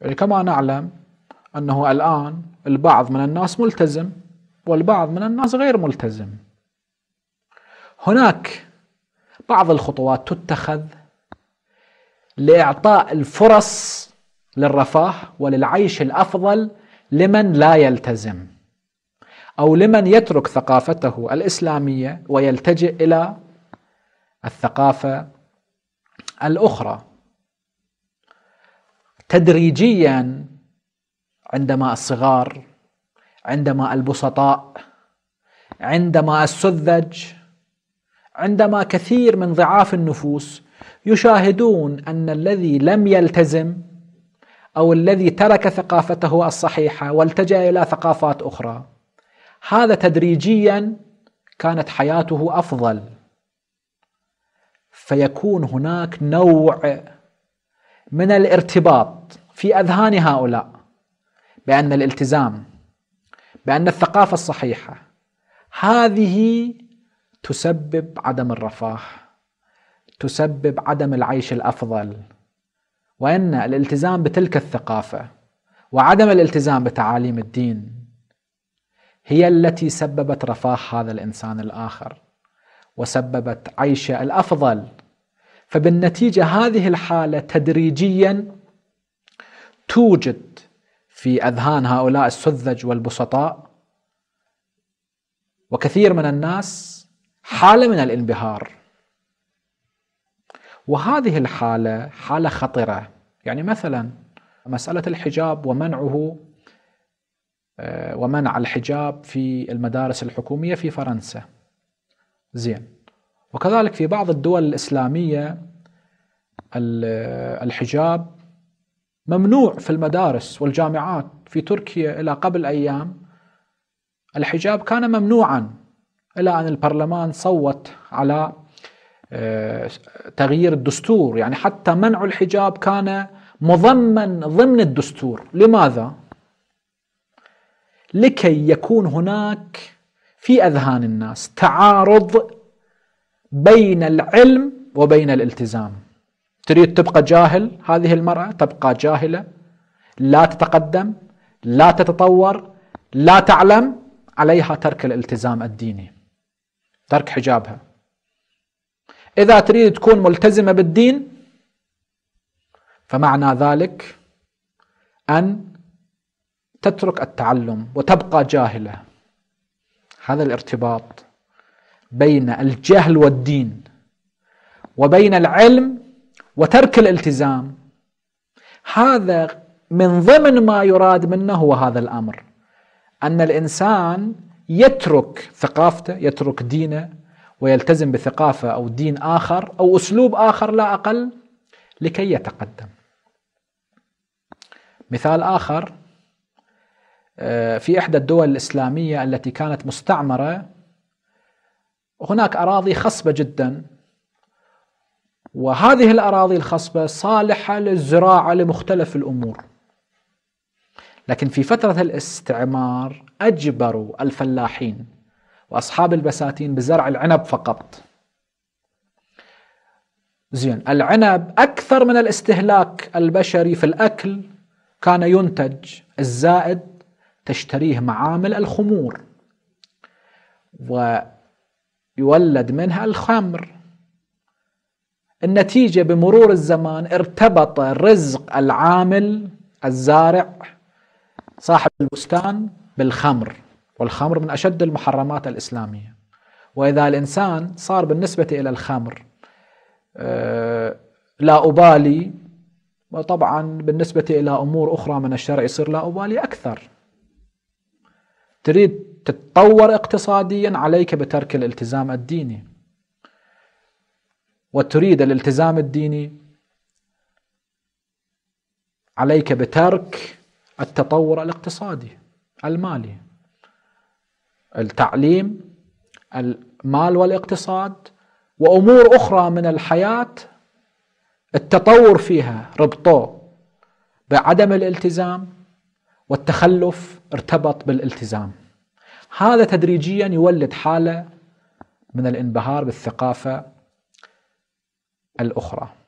يعني كما نعلم أنه الآن البعض من الناس ملتزم والبعض من الناس غير ملتزم هناك بعض الخطوات تتخذ لإعطاء الفرص للرفاه وللعيش الأفضل لمن لا يلتزم أو لمن يترك ثقافته الإسلامية ويلتجئ إلى الثقافة الأخرى تدريجيا عندما الصغار عندما البسطاء عندما السذج عندما كثير من ضعاف النفوس يشاهدون ان الذي لم يلتزم او الذي ترك ثقافته الصحيحه والتجا الى ثقافات اخرى هذا تدريجيا كانت حياته افضل فيكون هناك نوع من الارتباط في اذهان هؤلاء بان الالتزام بان الثقافه الصحيحه هذه تسبب عدم الرفاه تسبب عدم العيش الافضل وان الالتزام بتلك الثقافه وعدم الالتزام بتعاليم الدين هي التي سببت رفاه هذا الانسان الاخر وسببت عيشه الافضل فبالنتيجة هذه الحالة تدريجيا توجد في أذهان هؤلاء السذج والبسطاء وكثير من الناس حالة من الانبهار وهذه الحالة حالة خطرة يعني مثلا مسألة الحجاب ومنعه آه، ومنع الحجاب في المدارس الحكومية في فرنسا زين وكذلك في بعض الدول الإسلامية الحجاب ممنوع في المدارس والجامعات في تركيا إلى قبل أيام الحجاب كان ممنوعا إلى أن البرلمان صوت على آه، تغيير الدستور يعني حتى منع الحجاب كان مضمن ضمن الدستور لماذا؟ لكي يكون هناك في أذهان الناس تعارض بين العلم وبين الالتزام تريد تبقى جاهل هذه المرأة تبقى جاهلة لا تتقدم لا تتطور لا تعلم عليها ترك الالتزام الديني ترك حجابها إذا تريد تكون ملتزمة بالدين فمعنى ذلك أن تترك التعلم وتبقى جاهلة هذا الارتباط بين الجهل والدين وبين العلم وترك الالتزام هذا من ضمن ما يراد منه هو هذا الامر ان الانسان يترك ثقافته يترك دينه ويلتزم بثقافه او دين اخر او اسلوب اخر لا اقل لكي يتقدم مثال اخر آه، في احدى الدول الاسلاميه التي كانت مستعمره هناك أراضي خصبة جدا وهذه الأراضي الخصبة صالحة للزراعة لمختلف الأمور لكن في فترة الاستعمار أجبروا الفلاحين وأصحاب البساتين بزرع العنب فقط زين العنب أكثر من الاستهلاك البشري في الأكل كان ينتج الزائد تشتريه معامل الخمور و يولد منها الخمر النتيجة بمرور الزمان ارتبط رزق العامل الزارع صاحب البستان بالخمر والخمر من أشد المحرمات الإسلامية وإذا الإنسان صار بالنسبة إلى الخمر آه، لا أبالي وطبعا بالنسبة إلى أمور أخرى من الشرع يصير لا أبالي أكثر تريد تتطور اقتصاديا عليك بترك الالتزام الديني وتريد الالتزام الديني عليك بترك التطور الاقتصادي المالي التعليم المال والاقتصاد وامور اخرى من الحياه التطور فيها ربطوه بعدم الالتزام والتخلف ارتبط بالالتزام هذا تدريجيا يولد حاله من الانبهار بالثقافه الاخرى